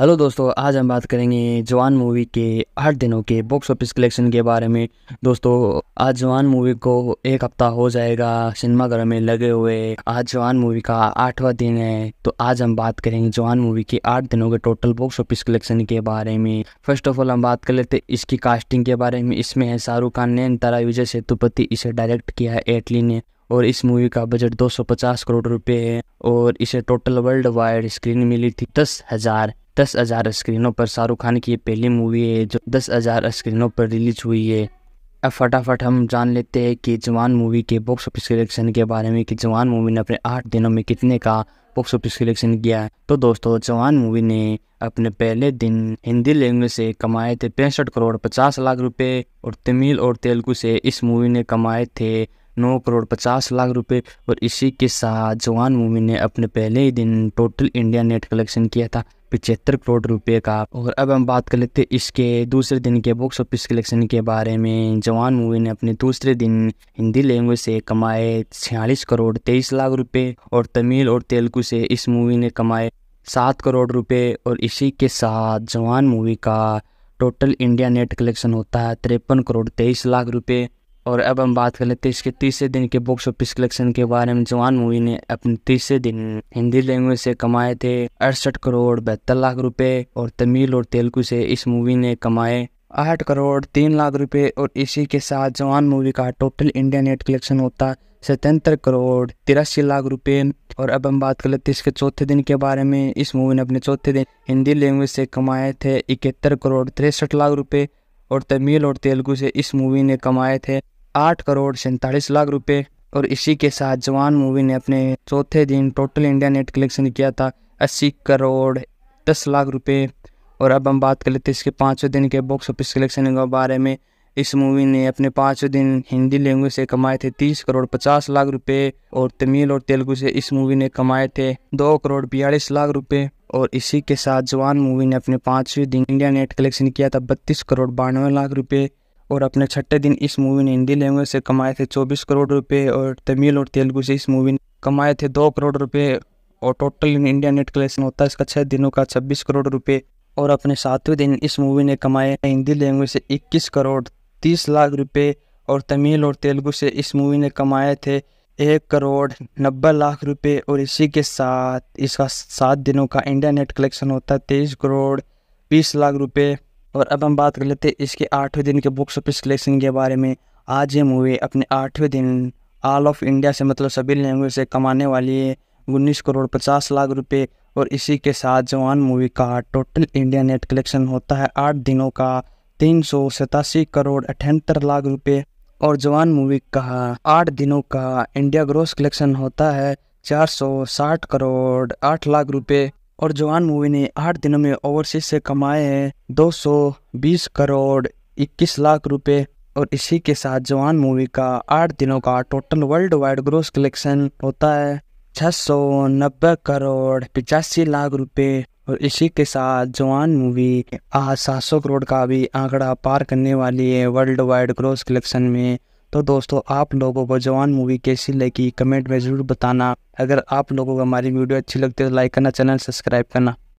hello दोस्तों आज हम बात करेंगे जवान मूवी के आठ दिनों के बॉक्स ऑफिस कलेक्शन के बारे में दोस्तों आज जवान मूवी को एक हफ्ता हो जाएगा सिनेमाघर में लगे हुए आज जवान मूवी का आठवां दिन है तो आज हम बात करेंगे जवान मूवी के आठ दिनों के टोटल बॉक्स ऑफिस कलेक्शन के बारे में फर्स्ट ऑफ ऑल हम बात कर लेते इसकी कास्टिंग के बारे में इसमें है शाहरुख खान ने तारा विजय सेतुपति इसे डायरेक्ट किया है एटली ने और इस मूवी का बजट 250 करोड़ रुपए है और इसे टोटल वर्ल्ड वाइड स्क्रीन मिली थी दस हजार दस हज़ार स्क्रीनों पर शाहरुख खान की ये पहली मूवी है जो दस हज़ार स्क्रीनों पर रिलीज हुई है अब फटाफट हम जान लेते हैं कि जवान मूवी के बॉक्स ऑफिस कलेक्शन के बारे में कि जवान मूवी ने अपने आठ दिनों में कितने का बॉक्स ऑफिस कलेक्शन किया तो दोस्तों जवान मूवी ने अपने पहले दिन हिंदी लैंग्वेज से कमाए थे पैंसठ करोड़ पचास लाख रुपए और तमिल और तेलुगु से इस मूवी ने कमाए थे नौ करोड़ पचास लाख रुपए और इसी के साथ जवान मूवी ने अपने पहले ही दिन टोटल इंडिया नेट कलेक्शन किया था पिचहत्तर करोड़ रुपए का और अब हम बात कर लेते हैं इसके दूसरे दिन के बॉक्स ऑफिस कलेक्शन के बारे में जवान मूवी ने अपने दूसरे दिन हिंदी लैंग्वेज से कमाए छियालीस करोड़ तेईस लाख रुपए और तमिल और तेलुगु से इस मूवी ने कमाए सात करोड़ रुपए और इसी के साथ जवान मूवी का टोटल इंडिया नेट कलेक्शन होता है तिरपन करोड़ तेईस लाख रुपए और अब हम बात कर लेते हैं इसके तीसरे दिन के बॉक्स ऑफिस कलेक्शन के बारे में जवान मूवी ने अपने तीसरे दिन हिंदी लैंग्वेज से कमाए थे अड़सठ करोड़ बहत्तर लाख रुपए और तमिल और तेलुगु से इस मूवी ने कमाए आठ करोड़ तीन लाख रुपए और इसी के साथ जवान मूवी का टोटल इंडिया नेट कलेक्शन होता सतहत्तर करोड़ तिरासी लाख रुपए और अब हम बात कर लेते हैं इसके चौथे दिन के बारे में इस मूवी ने अपने चौथे दिन हिंदी लैंग्वेज से कमाए थे इकहत्तर करोड़ तिरसठ लाख रुपए और तमिल और तेलुगु से इस मूवी ने कमाए थे आठ करोड़ सैंतालीस लाख रुपए और इसी के साथ जवान मूवी ने अपने चौथे दिन टोटल इंडिया नेट कलेक्शन किया था अस्सी करोड़ दस लाख रुपए और अब हम बात कर लेते हैं इसके पाँचवें दिन के बॉक्स ऑफिस कलेक्शन के बारे में इस मूवी ने अपने पाँचों दिन हिंदी लैंग्वेज से कमाए थे तीस करोड़ पचास लाख रुपए और तमिल और तेलुगु से इस मूवी ने कमाए थे दो करोड़ बयालीस लाख रुपए और इसी के साथ जवान मूवी ने अपने पाँचवें दिन इंडिया नेट कलेक्शन किया था बत्तीस करोड़ बानवे लाख रुपए और अपने छठे दिन इस मूवी ने हिंदी लैंग्वेज से कमाए थे चौबीस करोड़ रुपये और तमिल और तेलुगु से इस मूवी ने कमाए थे दो करोड़ रुपए और टोटल इंडिया नेट कलेक्शन होता है इसका छः दिनों का छब्बीस करोड़ रुपए और अपने सातवें दिन इस मूवी ने कमाए हिंदी लैंग्वेज से 21 करोड़ तीस लाख रुपए और तमिल और तेलुगु से इस मूवी ने कमाए थे एक करोड़ नब्बे लाख रुपए और इसी के साथ इसका सात दिनों का इंडिया नेट कलेक्शन होता है तेईस करोड़ बीस लाख रुपए और अब हम बात कर लेते हैं इसके आठवें दिन के बॉक्स ऑफिस कलेक्शन के बारे में आज ये मूवी अपने आठवें दिन ऑल ऑफ इंडिया से मतलब सभी लैंग्वेज से कमाने वाली है उन्नीस करोड़ पचास लाख रुपए और इसी के साथ जवान मूवी का टोटल इंडिया नेट कलेक्शन होता है आठ दिनों का तीन सौ सतासी करोड़ अठहत्तर लाख रुपए और जवान मूवी का आठ दिनों का इंडिया ग्रोस कलेक्शन होता है चार सौ साठ करोड़ आठ लाख रुपए और जवान मूवी ने आठ दिनों में ओवरसीज से कमाए हैं दो सौ बीस करोड़ इक्कीस लाख रुपए और इसी के साथ जवान मूवी का आठ दिनों का total worldwide gross collection होता है छह सौ नब्बे करोड़ पिचासी लाख रुपए और इसी के साथ जवान मूवी आज सात सौ करोड़ का भी आंकड़ा पार करने वाली है वर्ल्ड वाइड ग्रोस कलेक्शन में तो दोस्तों आप लोगों को जवान मूवी कैसी लगी कमेंट में ज़रूर बताना अगर आप लोगों को हमारी वीडियो अच्छी लगती है तो लाइक करना चैनल सब्सक्राइब करना